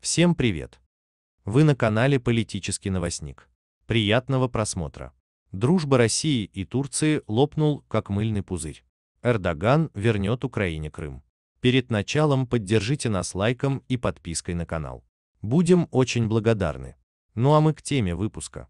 Всем привет! Вы на канале «Политический новостник». Приятного просмотра! Дружба России и Турции лопнул, как мыльный пузырь. Эрдоган вернет Украине Крым. Перед началом поддержите нас лайком и подпиской на канал. Будем очень благодарны. Ну а мы к теме выпуска.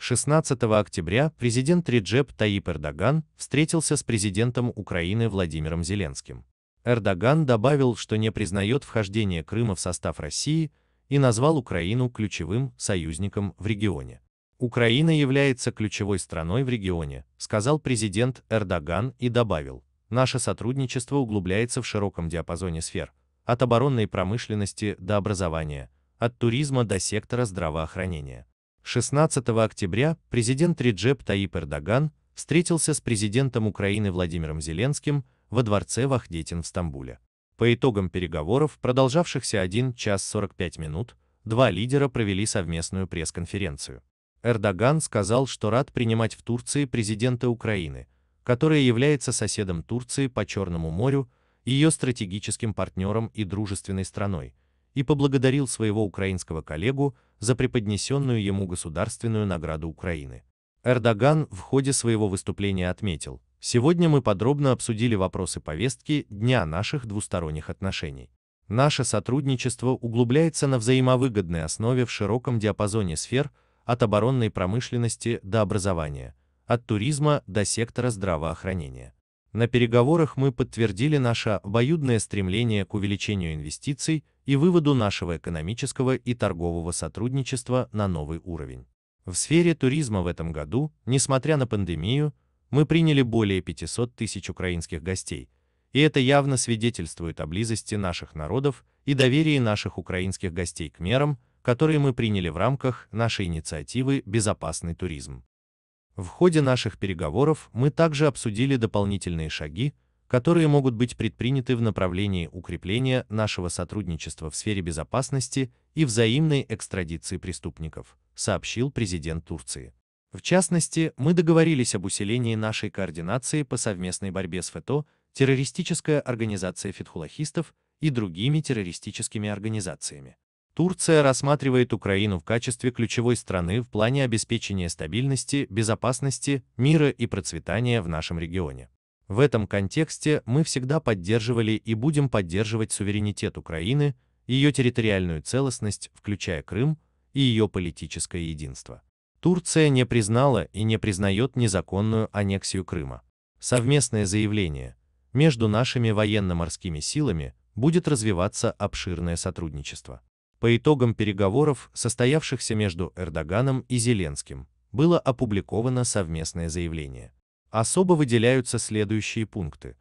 16 октября президент Реджеп Таип Эрдоган встретился с президентом Украины Владимиром Зеленским. Эрдоган добавил, что не признает вхождение Крыма в состав России и назвал Украину ключевым союзником в регионе. Украина является ключевой страной в регионе, сказал президент Эрдоган и добавил, наше сотрудничество углубляется в широком диапазоне сфер, от оборонной промышленности до образования, от туризма до сектора здравоохранения. 16 октября президент Реджеп Таип Эрдоган встретился с президентом Украины Владимиром Зеленским во дворце Вахдетин в Стамбуле. По итогам переговоров, продолжавшихся 1 час 45 минут, два лидера провели совместную пресс-конференцию. Эрдоган сказал, что рад принимать в Турции президента Украины, которая является соседом Турции по Черному морю, ее стратегическим партнером и дружественной страной, и поблагодарил своего украинского коллегу за преподнесенную ему государственную награду Украины. Эрдоган в ходе своего выступления отметил, сегодня мы подробно обсудили вопросы повестки дня наших двусторонних отношений. Наше сотрудничество углубляется на взаимовыгодной основе в широком диапазоне сфер от оборонной промышленности до образования, от туризма до сектора здравоохранения. На переговорах мы подтвердили наше обоюдное стремление к увеличению инвестиций и выводу нашего экономического и торгового сотрудничества на новый уровень. В сфере туризма в этом году, несмотря на пандемию, мы приняли более 500 тысяч украинских гостей, и это явно свидетельствует о близости наших народов и доверии наших украинских гостей к мерам, которые мы приняли в рамках нашей инициативы «Безопасный туризм». В ходе наших переговоров мы также обсудили дополнительные шаги, которые могут быть предприняты в направлении укрепления нашего сотрудничества в сфере безопасности и взаимной экстрадиции преступников, сообщил президент Турции. В частности, мы договорились об усилении нашей координации по совместной борьбе с ФЭТО, террористическая организация фетхулахистов и другими террористическими организациями. Турция рассматривает Украину в качестве ключевой страны в плане обеспечения стабильности, безопасности, мира и процветания в нашем регионе. В этом контексте мы всегда поддерживали и будем поддерживать суверенитет Украины, ее территориальную целостность, включая Крым, и ее политическое единство. Турция не признала и не признает незаконную аннексию Крыма. Совместное заявление. Между нашими военно-морскими силами будет развиваться обширное сотрудничество. По итогам переговоров, состоявшихся между Эрдоганом и Зеленским, было опубликовано совместное заявление. Особо выделяются следующие пункты.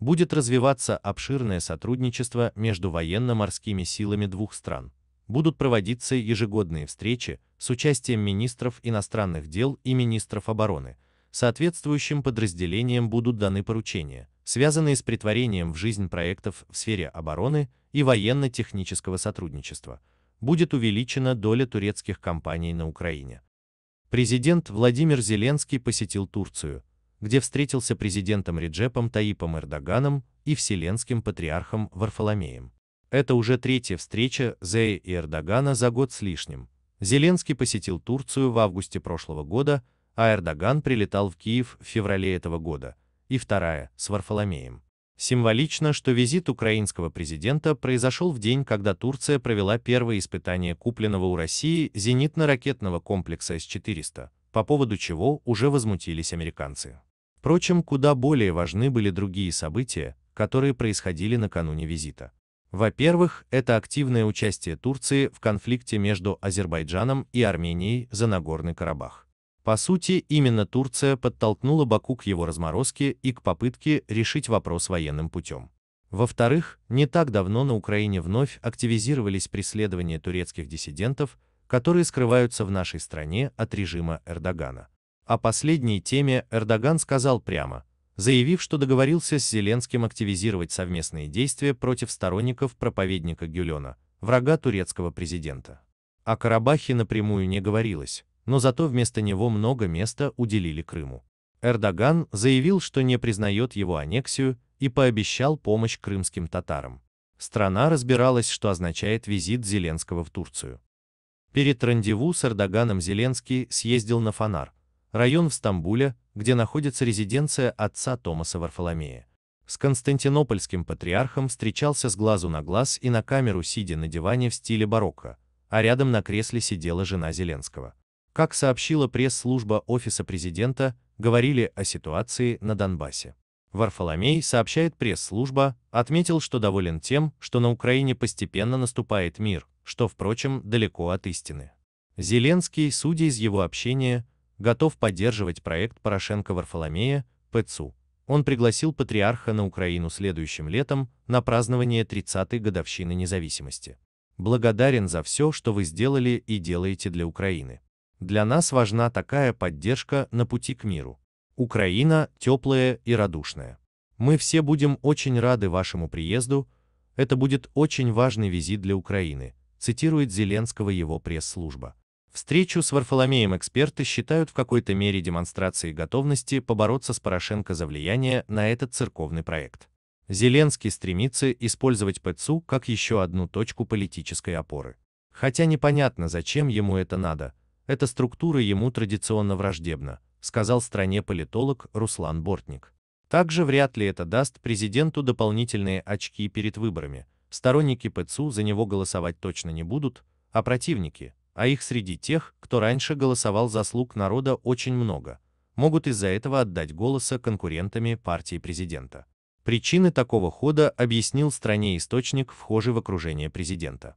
Будет развиваться обширное сотрудничество между военно-морскими силами двух стран. Будут проводиться ежегодные встречи с участием министров иностранных дел и министров обороны. Соответствующим подразделениям будут даны поручения, связанные с притворением в жизнь проектов в сфере обороны и военно-технического сотрудничества. Будет увеличена доля турецких компаний на Украине. Президент Владимир Зеленский посетил Турцию, где встретился президентом Реджепом Таипом Эрдоганом и вселенским патриархом Варфоломеем. Это уже третья встреча Зея и Эрдогана за год с лишним. Зеленский посетил Турцию в августе прошлого года, а Эрдоган прилетал в Киев в феврале этого года, и вторая, с Варфоломеем. Символично, что визит украинского президента произошел в день, когда Турция провела первое испытание купленного у России зенитно-ракетного комплекса С-400, по поводу чего уже возмутились американцы. Впрочем, куда более важны были другие события, которые происходили накануне визита. Во-первых, это активное участие Турции в конфликте между Азербайджаном и Арменией за Нагорный Карабах. По сути, именно Турция подтолкнула Баку к его разморозке и к попытке решить вопрос военным путем. Во-вторых, не так давно на Украине вновь активизировались преследования турецких диссидентов, которые скрываются в нашей стране от режима Эрдогана. О последней теме Эрдоган сказал прямо, заявив, что договорился с Зеленским активизировать совместные действия против сторонников проповедника Гюлена, врага турецкого президента. О Карабахе напрямую не говорилось, но зато вместо него много места уделили Крыму. Эрдоган заявил, что не признает его аннексию и пообещал помощь крымским татарам. Страна разбиралась, что означает визит Зеленского в Турцию. Перед рандеву с Эрдоганом Зеленский съездил на Фонар, район в Стамбуле, где находится резиденция отца Томаса Варфоломея. С константинопольским патриархом встречался с глазу на глаз и на камеру сидя на диване в стиле барокко, а рядом на кресле сидела жена Зеленского. Как сообщила пресс-служба Офиса президента, говорили о ситуации на Донбассе. Варфоломей, сообщает пресс-служба, отметил, что доволен тем, что на Украине постепенно наступает мир, что, впрочем, далеко от истины. Зеленский, судя из его общения, готов поддерживать проект Порошенко Варфоломея, ПЦУ. Он пригласил патриарха на Украину следующим летом на празднование 30-й годовщины независимости. Благодарен за все, что вы сделали и делаете для Украины. Для нас важна такая поддержка на пути к миру. Украина теплая и радушная. Мы все будем очень рады вашему приезду, это будет очень важный визит для Украины, цитирует Зеленского его пресс-служба. Встречу с Варфоломеем эксперты считают в какой-то мере демонстрацией готовности побороться с Порошенко за влияние на этот церковный проект. Зеленский стремится использовать ПЦУ как еще одну точку политической опоры. Хотя непонятно, зачем ему это надо, эта структура ему традиционно враждебна, сказал стране политолог Руслан Бортник. Также вряд ли это даст президенту дополнительные очки перед выборами, Сторонники ПЦУ за него голосовать точно не будут, а противники, а их среди тех, кто раньше голосовал за слуг народа очень много, могут из-за этого отдать голоса конкурентами партии президента. Причины такого хода объяснил стране источник, вхожий в окружение президента.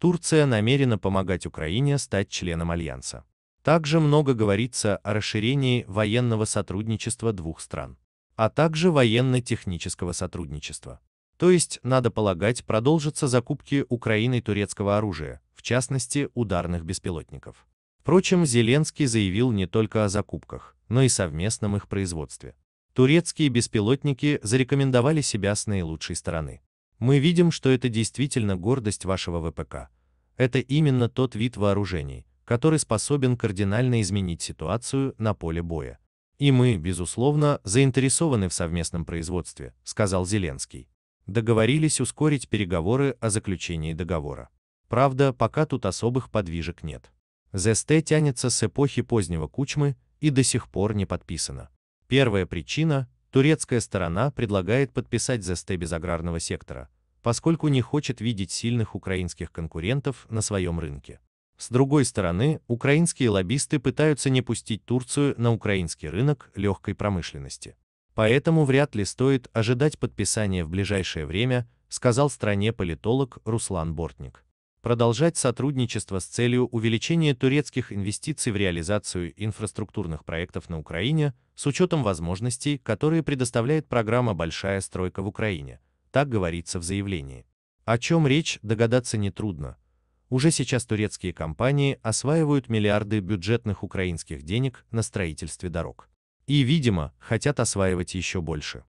Турция намерена помогать Украине стать членом Альянса. Также много говорится о расширении военного сотрудничества двух стран, а также военно-технического сотрудничества. То есть, надо полагать, продолжатся закупки Украиной турецкого оружия, в частности, ударных беспилотников. Впрочем, Зеленский заявил не только о закупках, но и совместном их производстве. Турецкие беспилотники зарекомендовали себя с наилучшей стороны. Мы видим, что это действительно гордость вашего ВПК. Это именно тот вид вооружений, который способен кардинально изменить ситуацию на поле боя. И мы, безусловно, заинтересованы в совместном производстве, сказал Зеленский договорились ускорить переговоры о заключении договора. Правда, пока тут особых подвижек нет. ЗСТ тянется с эпохи позднего Кучмы и до сих пор не подписано. Первая причина – турецкая сторона предлагает подписать ЗСТ без аграрного сектора, поскольку не хочет видеть сильных украинских конкурентов на своем рынке. С другой стороны, украинские лоббисты пытаются не пустить Турцию на украинский рынок легкой промышленности. Поэтому вряд ли стоит ожидать подписания в ближайшее время, сказал стране политолог Руслан Бортник. Продолжать сотрудничество с целью увеличения турецких инвестиций в реализацию инфраструктурных проектов на Украине с учетом возможностей, которые предоставляет программа «Большая стройка в Украине», так говорится в заявлении. О чем речь, догадаться нетрудно. Уже сейчас турецкие компании осваивают миллиарды бюджетных украинских денег на строительстве дорог и, видимо, хотят осваивать еще больше.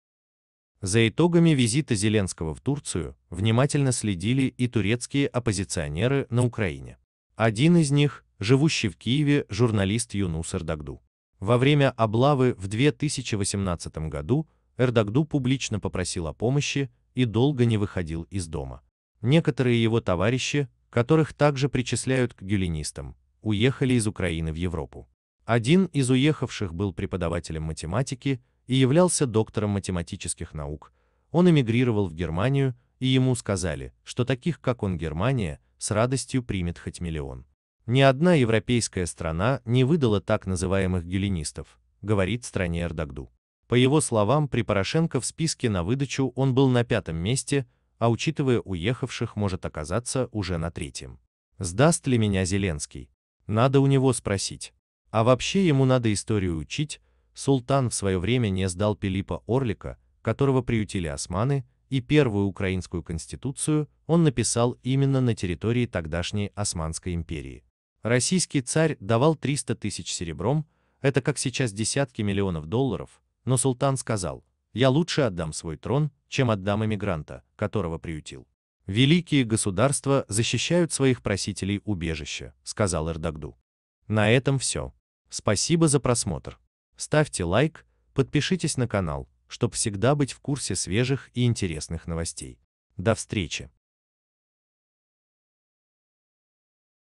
За итогами визита Зеленского в Турцию внимательно следили и турецкие оппозиционеры на Украине. Один из них, живущий в Киеве, журналист Юнус Эрдогду. Во время облавы в 2018 году Эрдогду публично попросил о помощи и долго не выходил из дома. Некоторые его товарищи, которых также причисляют к гюленистам, уехали из Украины в Европу. Один из уехавших был преподавателем математики и являлся доктором математических наук. Он эмигрировал в Германию, и ему сказали, что таких, как он, Германия с радостью примет хоть миллион. Ни одна европейская страна не выдала так называемых геленистов, говорит стране Эрдогду. По его словам, при Порошенко в списке на выдачу он был на пятом месте, а учитывая уехавших, может оказаться уже на третьем. Сдаст ли меня Зеленский? Надо у него спросить. А вообще ему надо историю учить, султан в свое время не сдал Пилипа Орлика, которого приютили османы, и первую украинскую конституцию он написал именно на территории тогдашней Османской империи. Российский царь давал 300 тысяч серебром, это как сейчас десятки миллионов долларов, но султан сказал, я лучше отдам свой трон, чем отдам эмигранта, которого приютил. Великие государства защищают своих просителей убежища, сказал Эрдогду. На этом все. Спасибо за просмотр. Ставьте лайк, подпишитесь на канал, чтобы всегда быть в курсе свежих и интересных новостей. До встречи!